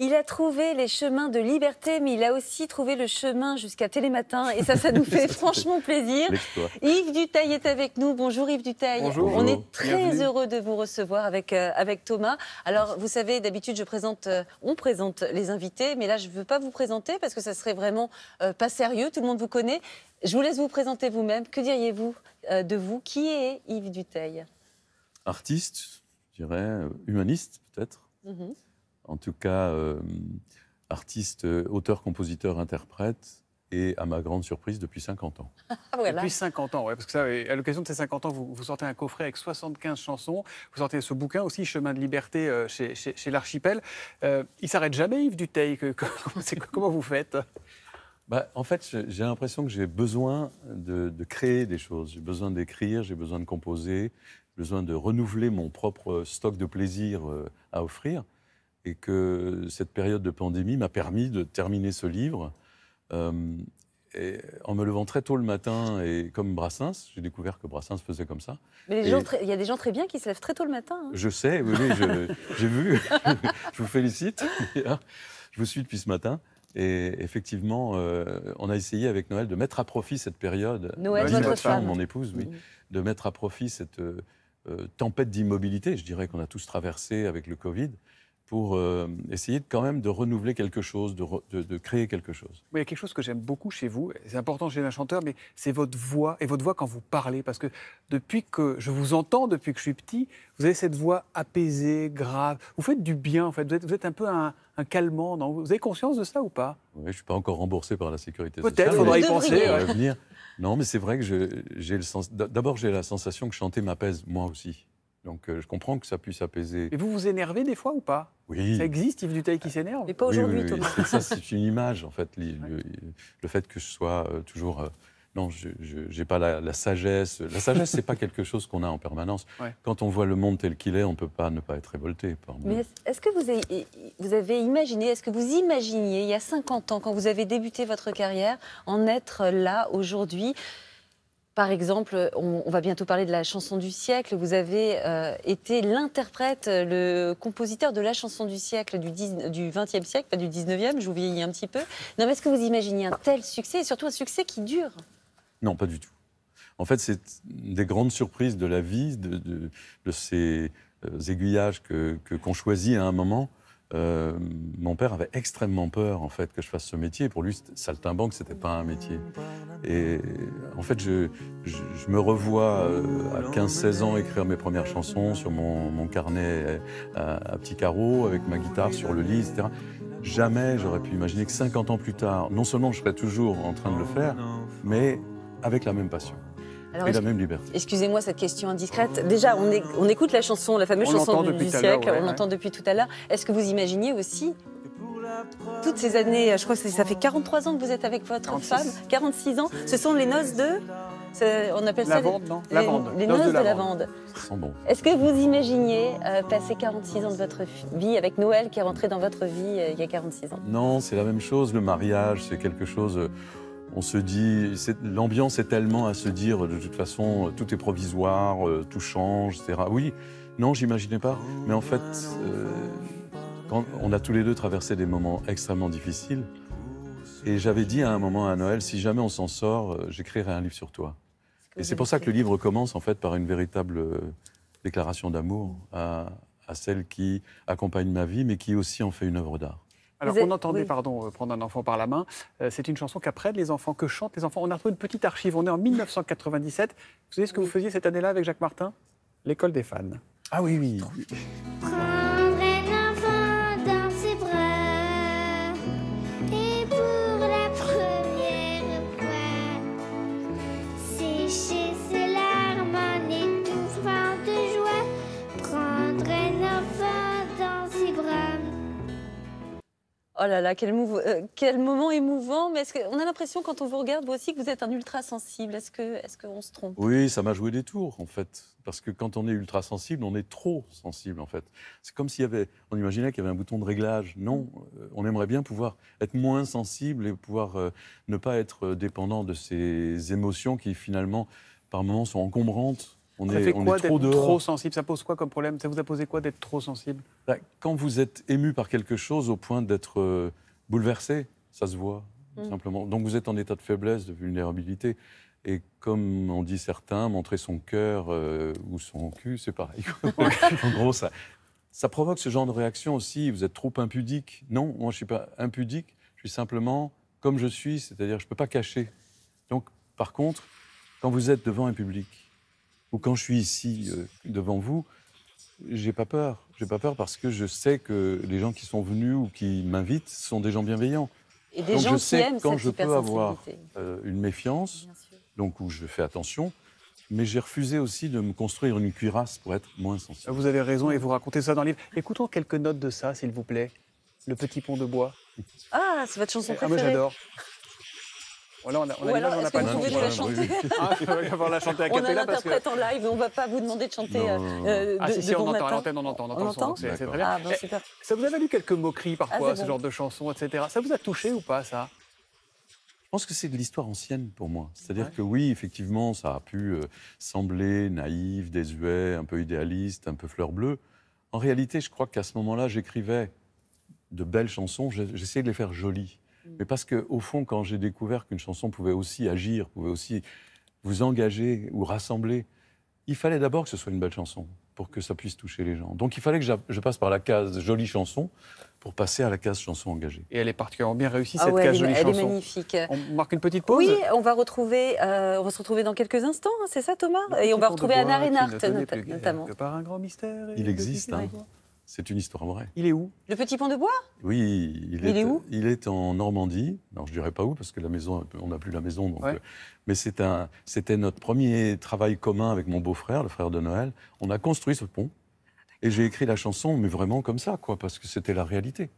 Il a trouvé les chemins de liberté, mais il a aussi trouvé le chemin jusqu'à Télématin. Et ça, ça nous fait franchement plaisir. Yves Dutaille est avec nous. Bonjour Yves Dutaille. Bonjour. On est très heureux de vous recevoir avec, euh, avec Thomas. Alors, vous savez, d'habitude, je présente, euh, on présente les invités, mais là, je ne veux pas vous présenter parce que ça serait vraiment euh, pas sérieux. Tout le monde vous connaît. Je vous laisse vous présenter vous-même. Que diriez-vous de vous Qui est Yves Dutaille Artiste, je dirais, humaniste peut-être. Mhm en tout cas euh, artiste, euh, auteur, compositeur, interprète, et à ma grande surprise, depuis 50 ans. Ah, depuis 50 ans, oui, parce que ça, à l'occasion de ces 50 ans, vous, vous, sortez un coffret avec 75 chansons, vous sortez ce bouquin aussi, Chemin de liberté euh, chez, l'Archipel. Il il s'arrête jamais, Yves Duteil Comment vous faites bah, En fait, j'ai l'impression que j'ai besoin de, créer des choses, j'ai besoin d'écrire, j'ai besoin de composer, besoin de renouveler mon propre stock de plaisir à offrir et que cette période de pandémie m'a permis de terminer ce livre. Euh, en me levant très tôt le matin, et comme Brassens, j'ai découvert que Brassens faisait comme ça. Mais il y a des gens très bien qui se lèvent très tôt le matin. Hein. Je sais, oui, j'ai vu. je vous félicite. je vous suis depuis ce matin. Et effectivement, euh, on a essayé avec Noël de mettre à profit cette période. Noël, votre femme, mon épouse, oui, mm. de mettre à profit cette euh, tempête d'immobilité, je dirais, qu'on a tous traversé avec le Covid pour euh, essayer de, quand même de renouveler quelque chose, de, créer quelque chose. il y a quelque chose que j'aime beaucoup chez vous, c'est important chez un chanteur, mais c'est votre voix, et votre voix quand vous parlez, parce que depuis que je vous entends, depuis que je suis petit, vous avez cette voix apaisée, grave, vous faites du bien en fait, vous êtes, un peu un, calmant, vous avez conscience de ça ou pas Oui, je ne suis pas encore remboursé par la sécurité sociale. Peut-être, faudra y penser. Non, mais c'est vrai que j'ai le sens. D'abord, j'ai la sensation que chanter m'apaise moi aussi. Donc euh, je comprends que ça puisse apaiser. Et vous vous énervez des fois ou pas Oui. Ça existe, Yves Duteil qui s'énerve Mais pas aujourd'hui, ça, c'est une image, en fait. Le, fait que je sois euh, toujours. Euh, non, je n'ai pas la, sagesse. La sagesse, c'est pas quelque chose qu'on a en permanence. Quand on voit le monde tel qu'il est, on ne peut pas ne pas être révolté. Mais est-ce que vous avez, vous avez imaginé, est-ce que vous imaginiez, il y a 50 ans, quand vous avez débuté votre carrière, en être là aujourd'hui par exemple, on, va bientôt parler de la chanson du siècle. Vous avez euh, été l'interprète, euh, le compositeur de la chanson du siècle du, 20e siècle, pas du 19e, je vous vieillis un petit peu. Non, est-ce que vous imaginez un tel succès et surtout un succès qui dure Non, pas du tout. En fait, c'est des grandes surprises de la vie, de, ces euh, aiguillages qu'on que, qu'on choisit à un moment euh, mon père avait extrêmement peur en fait que je fasse ce métier. Pour lui, saltimbanque, n'était pas un métier. Et en fait, je, me revois euh, à 15-16 ans écrire mes premières chansons sur mon, carnet à, à, petits carreaux, avec ma guitare sur le lit, etc. Jamais j'aurais pu imaginer que 50 ans plus tard, non seulement je serais toujours en train de le faire, mais avec la même passion et la même liberté. Excusez-moi cette question indiscrète. Déjà, on, écoute la chanson, la fameuse chanson du, siècle, on l'entend depuis tout à l'heure. Est-ce que vous imaginez aussi toutes ces années, je crois que ça fait 43 ans que vous êtes avec votre femme, 46 ans, ce sont les noces de... On appelle ça lavande, les, non noces, de, la lavande. Bon. Est-ce que vous imaginiez euh, passer 46 ans de votre vie avec Noël qui est rentré dans votre vie euh, il y a 46 ans Non, c'est la même chose. Le mariage, c'est quelque chose... Euh, on se dit, l'ambiance est tellement à se dire, de toute façon, euh, tout est provisoire, euh, tout change, etc. Oui, non, j'imaginais pas. Mais en fait, euh, on a tous les deux traversé des moments extrêmement difficiles. Et j'avais dit à un moment à Noël, si jamais on s'en sort, j'écrirai un livre sur toi. Et c'est pour ça que le livre commence en fait par une véritable déclaration d'amour à, à celle qui accompagne ma vie, mais qui aussi en fait une œuvre d'art. Alors, on entendait, pardon, euh, prendre un enfant par la main. Euh, c'est une chanson qu'apprennent les enfants, que chantent les enfants. On a trouvé une petite archive. On est en 1997. Vous savez ce que vous faisiez cette année-là avec Jacques Martin L'école des fans. Ah oui, oui. Oh là là, quel, euh, moment émouvant. Mais on a l'impression, quand on vous regarde, vous aussi, que vous êtes un ultra sensible. Est-ce qu'on se trompe Oui, ça m'a joué des tours, en fait. Parce que quand on est ultra sensible, on est trop sensible, en fait. C'est comme s'il y avait. On imaginait qu'il y avait un bouton de réglage. Non, euh, on aimerait bien pouvoir être moins sensible et pouvoir euh, ne pas être dépendant de ces émotions qui, finalement, par moments, sont encombrantes on ça est, fait quoi d'être trop, sensible Ça pose quoi comme problème Ça vous a posé quoi d'être trop sensible bah, Quand vous êtes ému par quelque chose au point d'être euh, bouleversé, ça se voit, mm. simplement. Donc vous êtes en état de faiblesse, de vulnérabilité. Et comme on dit certains, montrer son cœur euh, ou son cul, c'est pareil. en gros, ça, ça provoque ce genre de réaction aussi. Vous êtes trop impudique. Non, moi je ne suis pas impudique, je suis simplement comme je suis, c'est-à-dire je ne peux pas cacher. Donc, par contre, quand vous êtes devant un public, ou quand je suis ici euh, devant vous, j'ai pas peur. J'ai pas peur parce que je sais que les gens qui sont venus ou qui m'invitent sont des gens bienveillants. Et des donc je sais quand je peux avoir euh, une méfiance, donc où je fais attention. Mais j'ai refusé aussi de me construire une cuirasse pour être moins sensible. Vous avez raison et vous racontez ça dans le livre. Écoutons quelques notes de ça, s'il vous plaît. Le petit pont de bois. Ah, c'est votre chanson préférée. Ah, moi j'adore on a, on a Ou alors, vous pouvez la ah, chanter ah, va la chanter à On a en live, on ne va pas vous demander de chanter euh, euh, ah, de, ah, si, on entend, à l'antenne, on entend. On entend, c'est très ah, eh, Ça vous a valu quelques moqueries parfois, ce genre de chansons, etc. Ça vous a touché ou pas, ça je pense que c'est de l'histoire ancienne pour moi. C'est-à-dire que oui, effectivement, ça a pu euh, sembler naïf, désuet, un peu idéaliste, un peu fleur bleue. En réalité, je crois qu'à ce moment-là, j'écrivais de belles chansons, j'essayais de les faire jolies mais parce que au fond, quand j'ai découvert qu'une chanson pouvait aussi agir, pouvait aussi vous engager ou rassembler, il fallait d'abord que ce soit une belle chanson pour que ça puisse toucher les gens. Donc il fallait que je passe par la case jolie chanson pour passer à la case chanson engagée. Et elle est particulièrement bien réussie, ah cette case jolie chanson. Elle est magnifique. On marque une petite pause Oui, on va, retrouver, euh, on se retrouver dans quelques instants, hein, c'est ça Thomas bah, Et on va retrouver Anna Reinhardt, notamment. Par un grand mystère. Il existe. Hein. C'est une histoire vraie. Il est où Le petit pont de bois Oui, il, est, où Il est en Normandie. Non, je dirais pas où parce que la maison, on n'a plus la maison. Euh, mais c'était notre premier travail commun avec mon beau-frère, le frère de Noël. On a construit ce pont et j'ai écrit la chanson, mais vraiment comme ça, quoi, parce que c'était la réalité.